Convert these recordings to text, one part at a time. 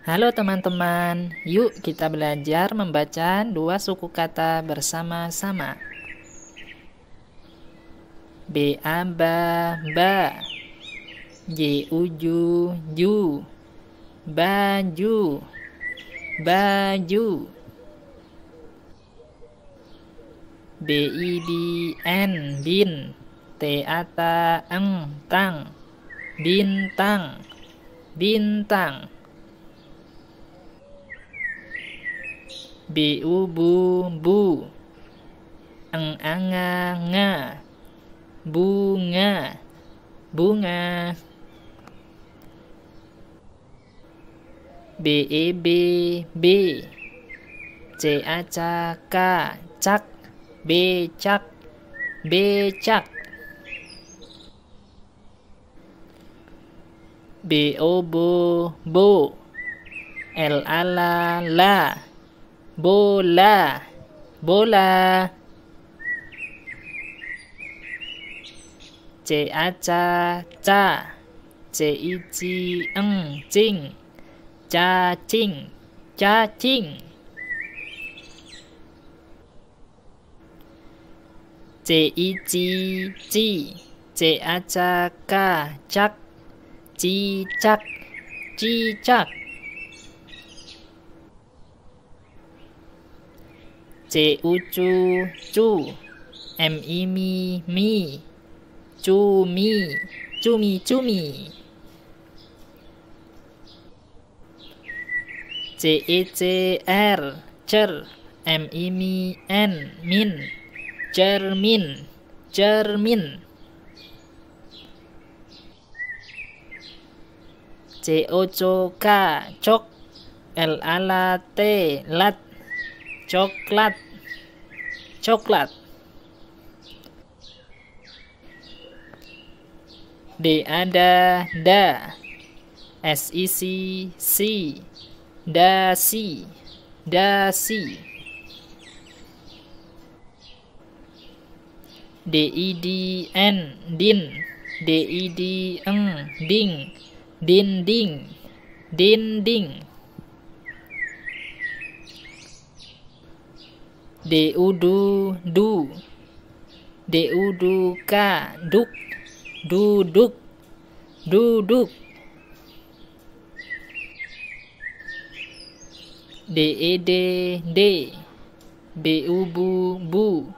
Halo teman-teman, yuk kita belajar membaca dua suku kata bersama-sama. B A ba ba. J U ju ju. Baju. Baju. B I B N bin. T A ta eng tang. Bintang. Bintang. bu bu bu ang anga nga bunga bunga b e b b c a c k cak becak becak b o bo bo l a la la bola bola c a ca ca c i c eng cing ca cing ca cing c i c ci c a ca ca cak cicak cicak C U cu M I mi Mi M Mi C E C R cer M I M I N min cermin cermin C O C O K cok L A L A T lat coklat coklat D ada da S I C C dasi dasi D I D N din D I D eng ding din ding din ding u du Deuduka duk Duduk Duduk Ded de Beubu bu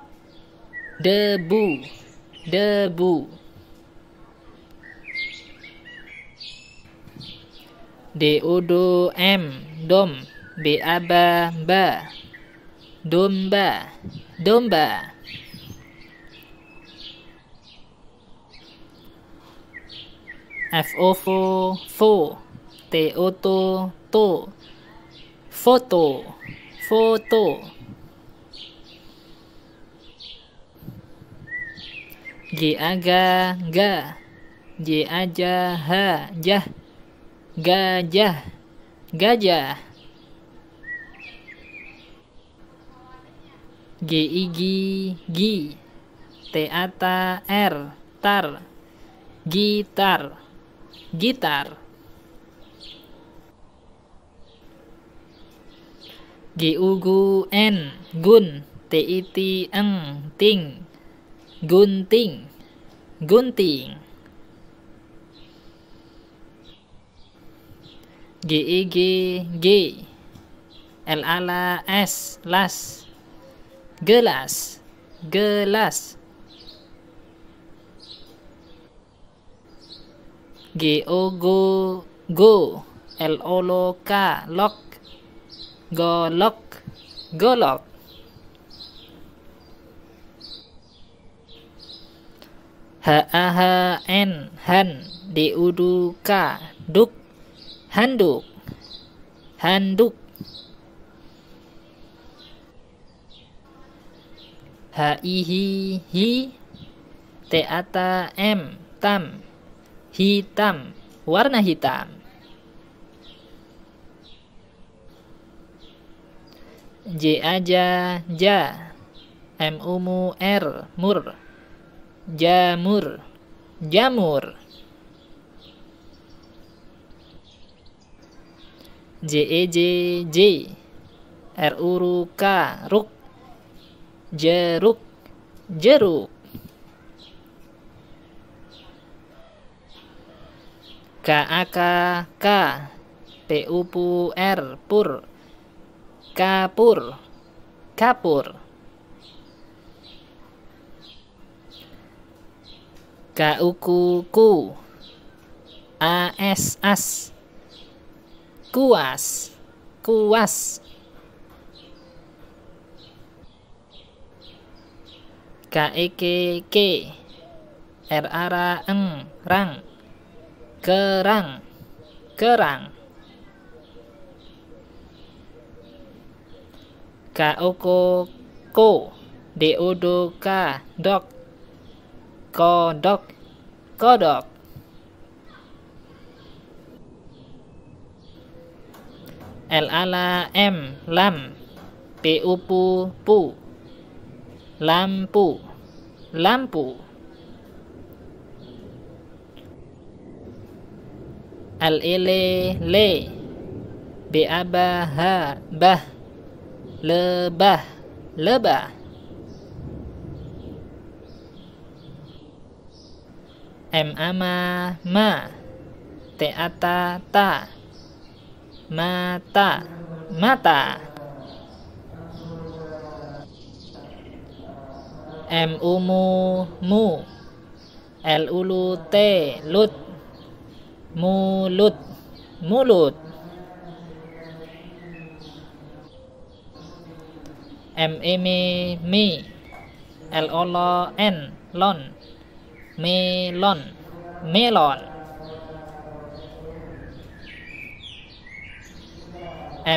Debu Debu Deodo m Dom a ba, ba. domba, domba. f f o FOFO, fo, TOTO, to, foto, foto. a ga, a h jah, gajah, gajah. G G I T GI T A R Tar Gitar Gitar U N Gun T Eng Ting Gunting Gunting G I G G L A L A S Las gelas gelas G O go go L O L O K lok golok golok H A H N han D U D U K duk handuk handuk H I h i T A T M tam hitam warna hitam J A J ja M U M U R mur jamur jamur J E J J R U R U K ruk jeruk jeruk k k k a p u p r pur kapur kapur k k u a s as kuas kuas K E K K R A R A N Rang Kerang Kerang K O K Ko D O D K Dok Kodok Kodok L A L A M Lam P U Pu Pu lampu lampu al ile le bi abaha bah lebah lebah m ama ma te ata ta mata mata M umu mu L ulu T lut mulut mulut M imi mi L olo n lon melon melon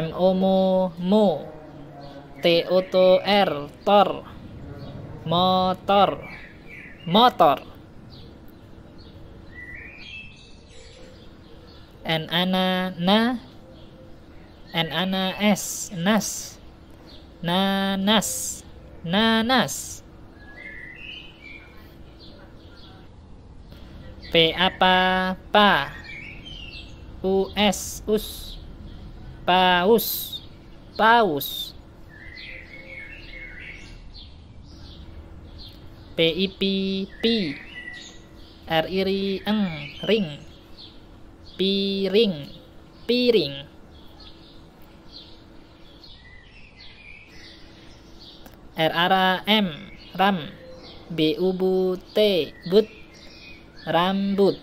M umu mu T uto r tor motor motor n ana na n ana s nas nanas nanas p apa pa us us paus paus I P P R I I N ring piring piring R A R A M ram B U B U T but rambut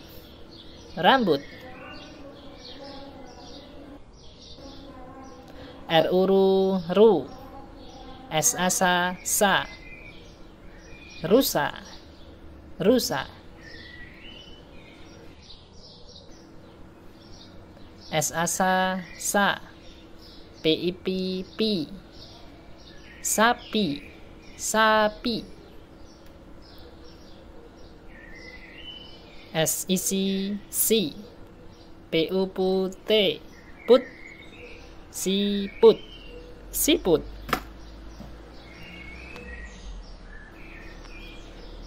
rambut R U R U S A S A sa rusak rusak p sa p p, sapi sapi s i c c, p u p t, put siput siput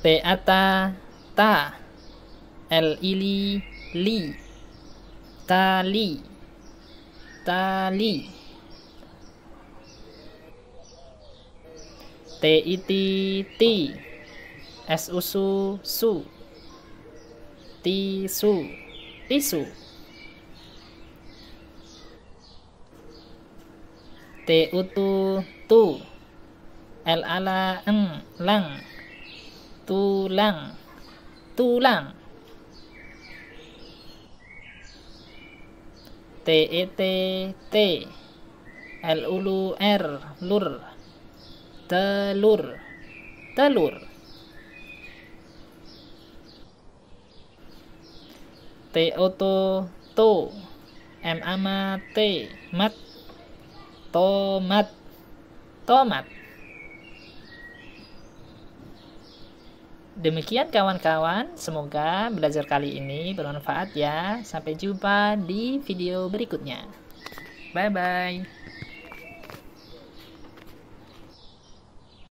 Beata ta El ili li tali tali T iti ti S usu su tisu tisu T utu tu L ala en lang tulang tulang t e t t l u l u r lur telur telur t o t to m a m a t mat tomat tomat Demikian kawan-kawan, semoga belajar kali ini bermanfaat ya. Sampai jumpa di video berikutnya. Bye-bye.